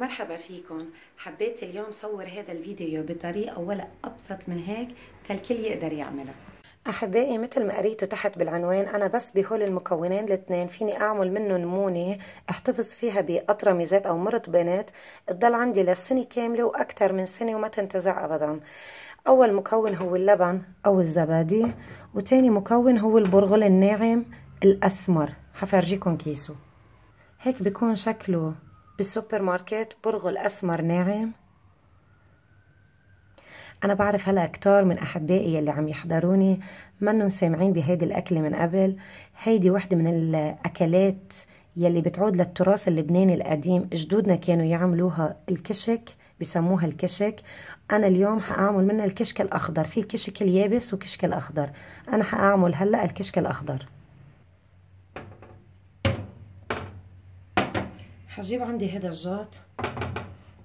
مرحبا فيكم حبيت اليوم صور هذا الفيديو بطريقة ولا أبسط من هيك تالكل يقدر يعملها أحبائي مثل ما قريتوا تحت بالعنوان أنا بس بهول المكونين الاثنين فيني أعمل منه نمونة احتفظ فيها بقطرة ميزات أو مرط بنات تضل عندي للسنة كاملة وأكثر من سنة وما تنتزع أبدا أول مكون هو اللبن أو الزبادي وتاني مكون هو البرغل الناعم الأسمر حفرجيكم كيسه هيك بيكون شكله بالسوبر ماركت برغل اسمر ناعم انا بعرف هلا كتار من احبائي يلي عم يحضروني منن سامعين بهيدي الاكله من قبل هيدي وحده من الاكلات يلي بتعود للتراث اللبناني القديم جدودنا كانوا يعملوها الكشك بسموها الكشك انا اليوم حاعمل منها الكشك الاخضر في الكشك اليابس وكشك الاخضر انا حاعمل هلا الكشك الاخضر هجيب عندي هذا الجاط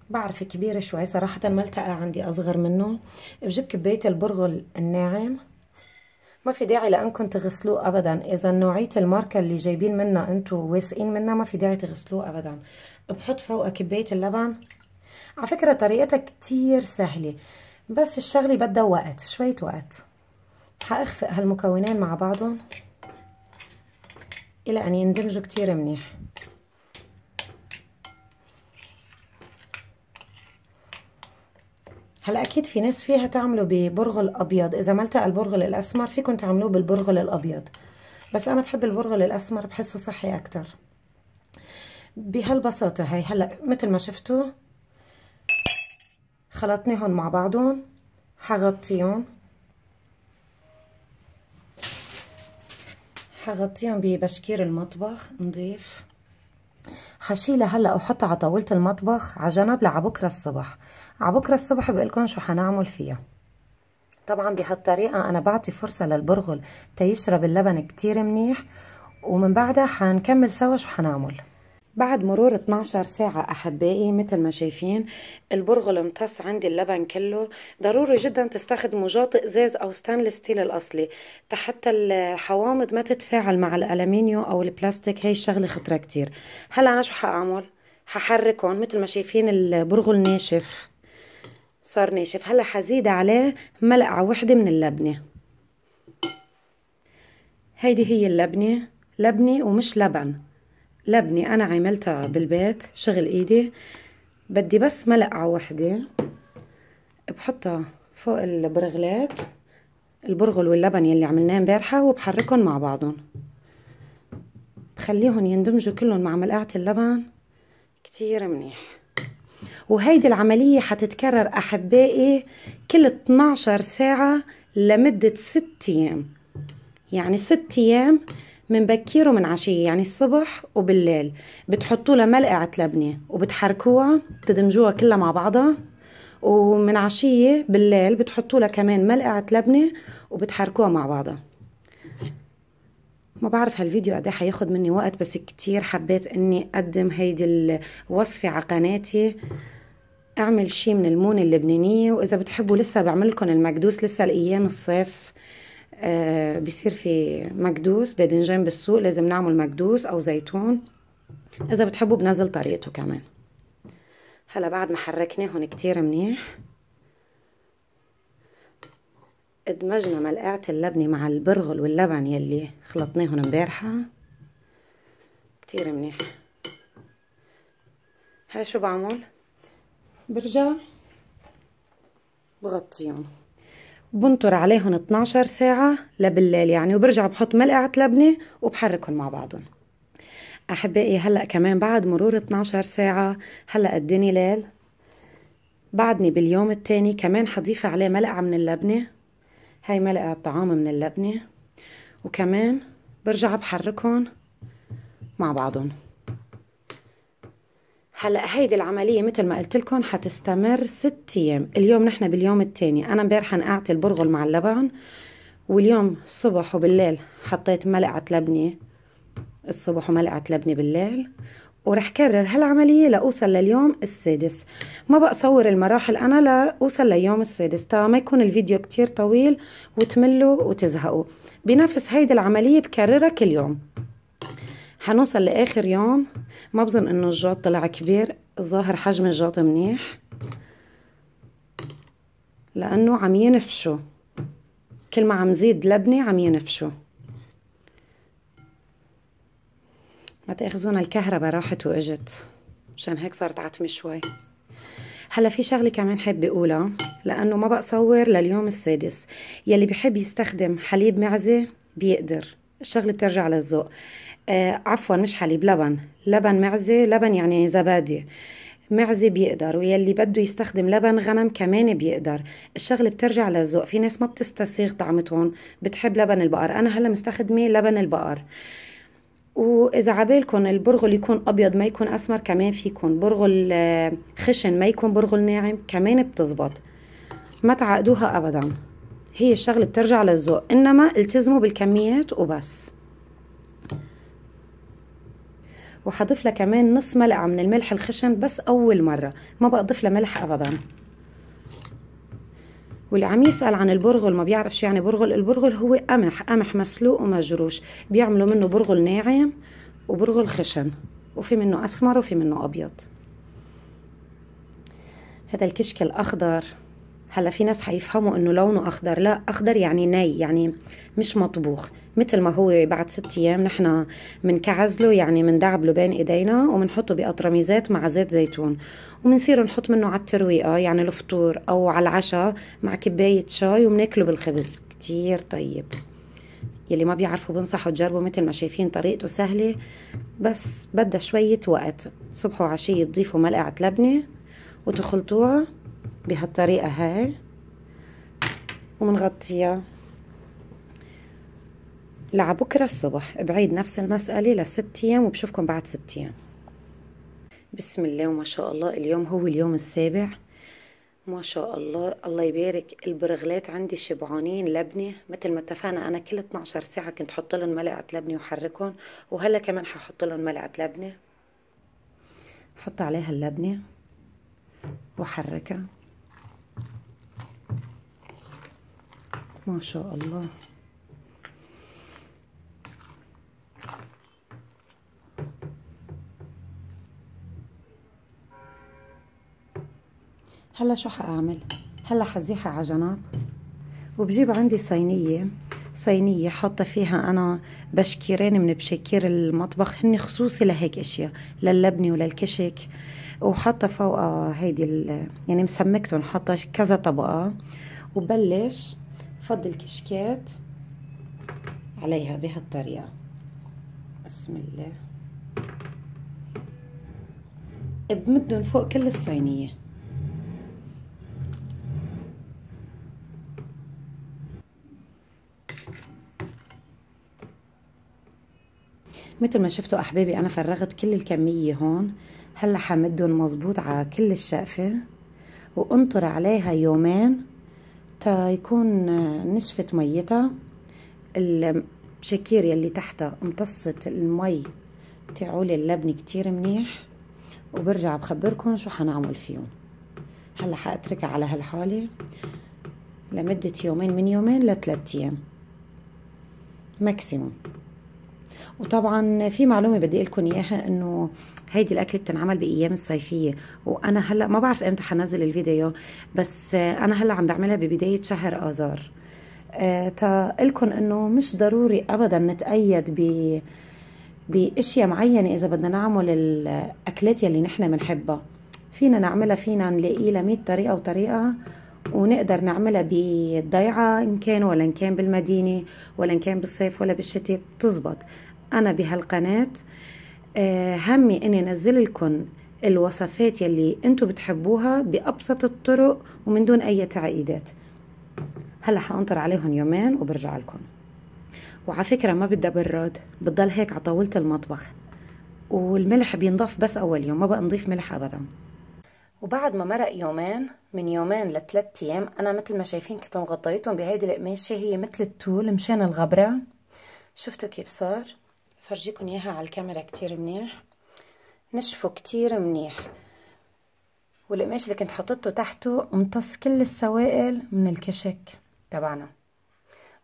بعرف كبير شوي صراحة ما التقى عندي أصغر منه بجيب كباية البرغل الناعم ما في داعي لأنكم تغسلوه أبدا إذا نوعية الماركة اللي جايبين منها أنتوا واثقين منها ما في داعي تغسلوه أبدا بحط فوق كباية اللبن على فكرة طريقتها كتير سهلة بس الشغلة بدها وقت شوية وقت حأخفق هالمكونين مع بعضهم إلى أن يندمجوا كتير منيح هلا اكيد في ناس فيها تعملوا ببرغل ابيض اذا ما التقى البرغل الاسمر فيكم تعملوه بالبرغل الابيض بس انا بحب البرغل الاسمر بحسه صحي اكتر بهالبساطه هاي هلا مثل ما شفتوا خلطناهم مع بعضهم حغطيهم حغطيهم ببشكير المطبخ نضيف حشيلها هلا وحطها على طاوله المطبخ على جنب لعبكره الصبح عبكره الصبح بقلكن شو حنعمل فيها طبعا بهالطريقه انا بعطي فرصه للبرغل تيشرب اللبن كتير منيح ومن بعدها حنكمل سوا شو حنعمل بعد مرور 12 ساعة أحبائي مثل ما شايفين البرغل امتص عندي اللبن كله ضروري جدا تستخدموا جاطئ ازاز أو ستانلس ستيل الأصلي حتى الحوامض ما تتفاعل مع الألمنيوم أو البلاستيك هاي الشغلة خطرة كتير هلا أنا شو حأعمل ححركهم مثل ما شايفين البرغل ناشف صار ناشف هلا حزيد عليه ملقعة وحدة من اللبنة هيدي هي اللبنة لبنة ومش لبن لبني أنا عملتها بالبيت شغل إيدي بدي بس ملقعة وحدة بحطها فوق البرغلات البرغل واللبن يلي عملناه امبارحة وبحركهم مع بعضهم بخليهم يندمجوا كلهم مع ملقعة اللبن كتير منيح وهيدي العملية حتتكرر أحبائي كل 12 ساعة لمدة 6 أيام يعني 6 أيام من بكير ومن عشية يعني الصبح وبالليل بتحطوا لها ملقعة لبنة وبتحركوها بتدمجوها كلها مع بعضها ومن عشية بالليل بتحطوا لها كمان ملقعة لبنة وبتحركوها مع بعضها ما بعرف هالفيديو قد ايه حياخد مني وقت بس كتير حبيت اني اقدم هيدي الوصفة على قناتي اعمل شي من المونة اللبنانية واذا بتحبوا لسه بعمل لكم المكدوس لسه الايام الصيف بصير آه، بيصير في مكدوس باذنجان بالسوق لازم نعمل مكدوس او زيتون اذا بتحبوا بنزل طريقته كمان هلا بعد ما حركناهم كتير منيح ادمجنا ملقعة اللبنة مع البرغل واللبن يلي خلطناهم امبارحة كتير منيح هلا شو بعمل برجع بغطيهم بنطر عليهم 12 ساعة لبالليل يعني وبرجع بحط ملقعة لبنة وبحركهم مع بعضهم أحبائي هلأ كمان بعد مرور 12 ساعة هلأ الدنيا ليل بعدني باليوم التاني كمان حضيف عليه ملقعة من اللبنة هاي ملقعة طعام من اللبنة وكمان برجع بحركهم مع بعضهم هلا هيدي العمليه مثل ما قلت لكم حتستمر ست ايام اليوم نحن باليوم الثاني انا امبارح نقعت البرغل مع اللبن واليوم الصبح وبالليل حطيت ملعقه لبنه الصبح وملعقه لبنه بالليل ورح كرر هالعملية لأوصل لليوم السادس ما بقى صور المراحل أنا لأوصل ليوم السادس تا ما يكون الفيديو كتير طويل وتملوا وتزهقوا بنفس هيدي العملية بكررها كل يوم هنوصل لاخر يوم ما بظن انه الجاط طلع كبير الظاهر حجم الجاط منيح لانه عم ينفشوا كل ما عم زيد لبنه عم ينفشوا ما تاخذونا الكهرباء راحت واجت مشان هيك صارت عتمه شوي هلا في شغله كمان حابه اقولها لانه ما بقى صور لليوم السادس يلي بحب يستخدم حليب معزه بيقدر الشغله بترجع للذوق آه عفوا مش حليب لبن لبن معزة لبن يعني زبادي معزة بيقدر ويلي بده يستخدم لبن غنم كمان بيقدر الشغلة بترجع للذوق في ناس ما بتستسيغ طعمتهم بتحب لبن البقر أنا هلا مستخدمة لبن البقر واذا عبالكم البرغل يكون ابيض ما يكون اسمر كمان فيكم برغل آه، خشن ما يكون برغل ناعم كمان بتزبط ما تعقدوها ابدا هي الشغله بترجع للذوق انما التزموا بالكميات وبس وحضيف لها كمان نص ملعقه من الملح الخشن بس اول مره ما بضيف لها ملح ابدا واللي عم يسال عن البرغل ما بيعرف شو يعني برغل البرغل هو قمح قمح مسلوق ومجروش بيعملوا منه برغل ناعم وبرغل خشن وفي منه اسمر وفي منه ابيض هذا الكشك الاخضر هلا في ناس حيفهموا انه لونه اخضر لا اخضر يعني ني يعني مش مطبوخ مثل ما هو بعد ست ايام نحن بنكعزله يعني بندعبله بين ايدينا وبنحطه بقطرميزات مع زيت زيتون وبنصير نحط منه على الترويقه يعني الفطور او على العشاء مع كبايه شاي وبناكله بالخبز كتير طيب يلي ما بيعرفوا بنصحوا تجربوا مثل ما شايفين طريقته سهله بس بدها شويه وقت صبح وعشيه تضيفوا ملقعه لبنه وتخلطوها بهالطريقة هاي ومنغطيها لعبكرة الصبح بعيد نفس المسألة لست أيام وبشوفكم بعد ست أيام بسم الله وما شاء الله اليوم هو اليوم السابع ما شاء الله الله يبارك البرغلات عندي شبعانين لبنة مثل ما اتفقنا أنا كل 12 ساعة كنت حط لهم ملعقة لبنة وحركهم وهلا كمان ححط لهم ملعقة لبنة حط عليها اللبنة وحركها ما شاء الله هلا شو حاعمل هلا حزيحها على جنب وبجيب عندي صينيه صينية حاطة فيها أنا بشكيرين من بشكير المطبخ هن خصوصي لهيك أشياء لللبنه وللكشك وحاطة فوقها هيدي يعني مسمكتهم حاطة كذا طبقة وبلش فض الكشكات عليها بهالطريقة بسم الله بمدن فوق كل الصينية مثل ما شفتوا احبابي انا فرغت كل الكمية هون هلا حمدهم مزبوط على كل الشقفة وانطر عليها يومين تا يكون نشفت ميتها الشكير يلي تحتها امتصت المي تعول اللبن كتير منيح وبرجع بخبركم شو حنعمل فيهم هلا حاتركها على هالحالة لمدة يومين من يومين لثلاث ايام ماكسيموم وطبعا في معلومة بدي لكم اياها انه هيدي الاكله بتنعمل بايام الصيفيه وانا هلا ما بعرف امتى حنزل الفيديو بس انا هلا عم بعملها ببدايه شهر اذار آه، تا لكم انه مش ضروري ابدا نتقيد ب باشياء معينه اذا بدنا نعمل الاكلات يلي نحن بنحبها فينا نعملها فينا نلاقي لها 100 طريقه وطريقه ونقدر نعملها بالضيعه ان كان ولا ان كان بالمدينه ولا ان كان بالصيف ولا بالشتاء بتزبط انا بهالقناه آه، همي اني انزل لكم الوصفات يلي انتم بتحبوها بابسط الطرق ومن دون اي تعقيدات هلا حانطر عليهم يومين وبرجع لكم وعلى فكره ما بدها براد بتضل هيك على طاوله المطبخ والملح بينضاف بس اول يوم ما بقى نضيف ملح ابدا وبعد ما مرق يومين من يومين لثلاث ايام انا مثل ما شايفين كنت مغطيتهم بهيدي القماشه هي مثل التول مشان الغبره شفتوا كيف صار فرجيكم اياها على الكاميرا كتير منيح نشفه كتير منيح والقماش اللي كنت حطته تحته امتص كل السوائل من الكشك تبعنا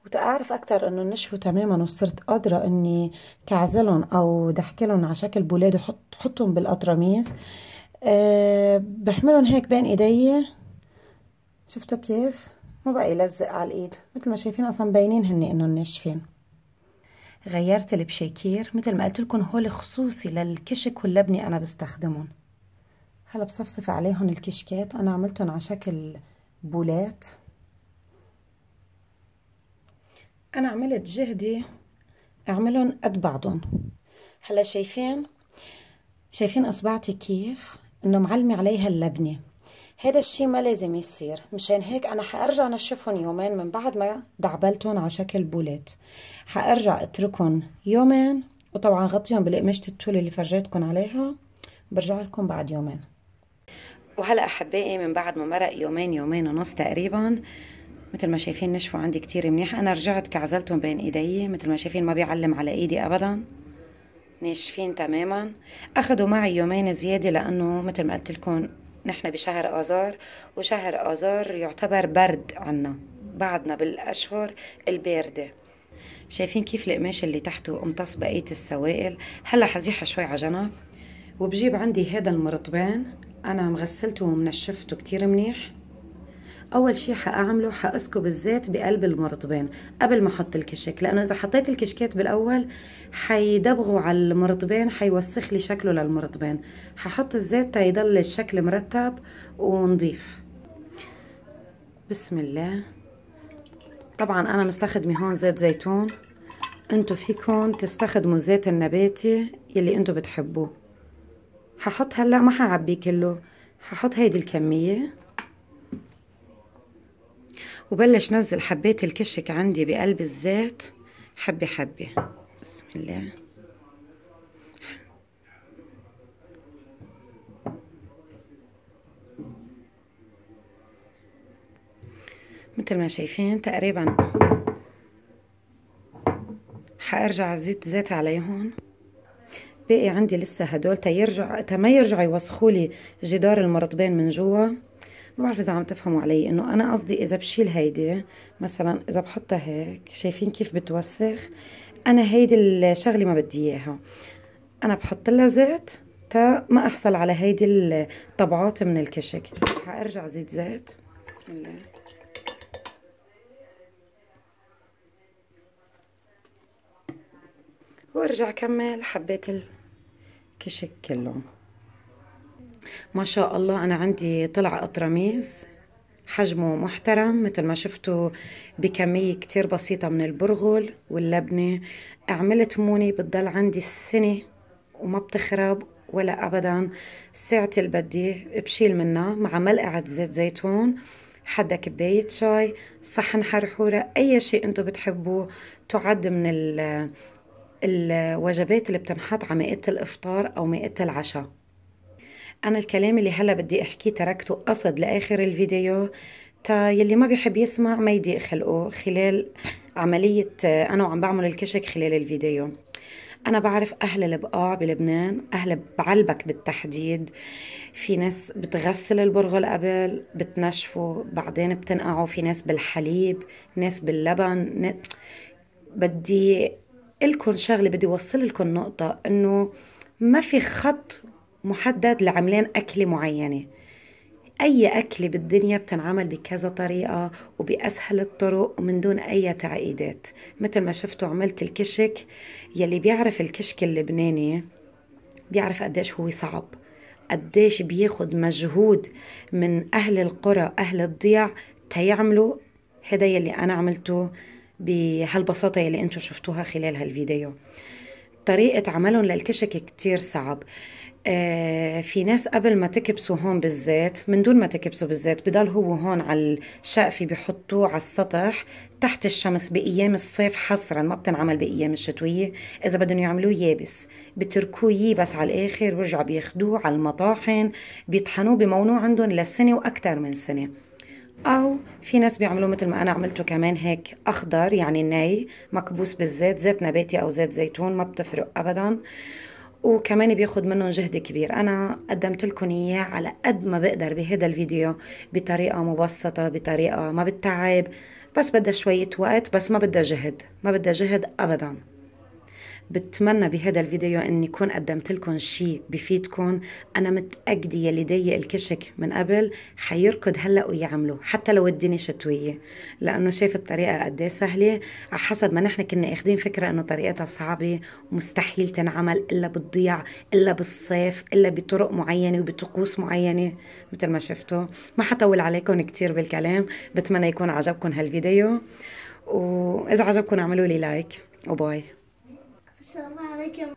وتعرف اكتر انه نشفوا تماما وصرت قادرة اني كعزلهم او دحكلهم على شكل بولاد وحط حطهم بالاطرميس أه بحملهم هيك بين ايدي شفتوا كيف ما بقى يلزق على الايد مثل ما شايفين اصلا باينين هني انه ناشفين غيرت البشيكير مثل ما قلت لكم هول خصوصي للكشك واللبني انا بستخدمهم هلا بصفصف عليهم الكشكات انا عملتهم على شكل بولات انا عملت جهدي اعملهم قد بعضهم هلا شايفين شايفين اصبعتي كيف انه معلمه عليها اللبنه هذا الشيء ما لازم يصير مشان هيك انا حارجع نشفهم يومين من بعد ما دعبلتهم على شكل بولات حارجع اتركهم يومين وطبعا غطيهم بالقماشة التول اللي فرجيتكم عليها برجع لكم بعد يومين وهلا احبائي من بعد ما مرق يومين يومين ونص تقريبا مثل ما شايفين نشفوا عندي كتير منيح انا رجعت كعزلتهم بين ايدي مثل ما شايفين ما بيعلم على ايدي ابدا ناشفين تماما اخذوا معي يومين زياده لانه مثل ما قلت لكم نحن بشهر آذار وشهر آذار يعتبر برد عنا بعدنا بالأشهر الباردة شايفين كيف القماش اللي تحته امتص بقية السوائل هلا حزيحها شوي على جنب وبجيب عندي هذا المرطبان أنا مغسلته ومنشفته كتير منيح اول شيء حاعمله حاسكب الزيت بقلب المرطبين قبل ما احط الكشك لانه اذا حطيت الكشكات بالاول حيدبغوا على المرطبين حيوسخ لي شكله للمرطبين ححط الزيت تيضل الشكل مرتب ونضيف بسم الله طبعا انا مستخدمه هون زيت زيتون انتو فيكم تستخدموا الزيت النباتي يلي انتو بتحبوه ححط هلا ما حعبيه كله ححط هيدي الكميه وبلش نزل حبات الكشك عندي بقلب الزيت حبة حبة بسم الله مثل ما شايفين تقريبا حارجع زيت زيت عليهم باقي عندي لسه هدول تا يرجع تا ما يرجعوا يوسخولي جدار المرطبين من جوا ما بعرف اذا عم تفهموا علي انه انا قصدي اذا بشيل هيدي مثلا اذا بحطها هيك شايفين كيف بتوسخ انا هيدي الشغله ما بدي اياها انا بحط لها زيت تا ما احصل على هيدي الطبعات من الكشك حارجع زيت زيت بسم الله وارجع كمل حبيت الكشك كله ما شاء الله أنا عندي طلع قطرميز حجمه محترم مثل ما شفتوا بكمية كتير بسيطة من البرغل واللبنة عملت موني بتضل عندي السنة وما بتخرب ولا أبدا ساعة البدي بشيل منها مع ملقعة زيت زيتون حدا كباية شاي صحن حرحورة أي شيء انتو بتحبوه تعد من الوجبات اللي بتنحط على مائدة الإفطار أو مائدة العشاء أنا الكلام اللي هلا بدي أحكيه تركته قصد لآخر الفيديو تا يلي ما بيحب يسمع ما يضيق خلقه خلال عملية أنا وعم بعمل الكشك خلال الفيديو أنا بعرف أهل البقاع بلبنان أهل بعلبك بالتحديد في ناس بتغسل البرغل قبل بتنشفه بعدين بتنقعه في ناس بالحليب ناس باللبن ن... بدي لكم شغلة بدي أوصل لكم نقطة إنه ما في خط محدد لعملين أكلة معينة أي أكلة بالدنيا بتنعمل بكذا طريقة وبأسهل الطرق ومن دون أي تعقيدات مثل ما شفتوا عملت الكشك يلي بيعرف الكشك اللبناني بيعرف قديش هو صعب قديش بياخد مجهود من أهل القرى أهل الضيع تيعملوا هذا يلي أنا عملته بهالبساطة يلي أنتم شفتوها خلال هالفيديو طريقة عملهم للكشك كتير صعب آه في ناس قبل ما تكبسوا هون بالزيت من دون ما تكبسوا بالزيت بضل هو هون على الشقفة بحطوه على السطح تحت الشمس بأيام الصيف حصرا ما بتنعمل بأيام الشتوية إذا بدهم يعملوه يابس بتركوه يبس على الآخر ورجعوا بياخدوه على المطاحن بيطحنوه بمونوه عندهم لسنة وأكثر من سنة او في ناس بيعملوه مثل ما انا عملته كمان هيك اخضر يعني ناي مكبوس بالزيت زيت نباتي او زيت زيتون ما بتفرق ابدا وكمان بياخد منهم جهد كبير انا قدمت لكم اياه على قد ما بقدر بهذا الفيديو بطريقه مبسطه بطريقه ما بتتعب بس بدها شويه وقت بس ما بدها جهد ما بدها جهد ابدا بتمنى بهذا الفيديو اني كون قدمت لكم شيء بفيدكم انا متاكده يلي ضيق الكشك من قبل حيركض هلا ويعمله حتى لو الدنيا شتويه لانه شايف الطريقه قد إيه سهله على حسب ما نحن كنا اخذين فكره انه طريقتها صعبه ومستحيل تنعمل الا بتضيع الا بالصيف الا بطرق معينه وبطقوس معينه مثل ما شفتوا ما حطول عليكم كثير بالكلام بتمنى يكون عجبكم هالفيديو واذا عجبكم اعملوا لي لايك وباي 吃饭了，就。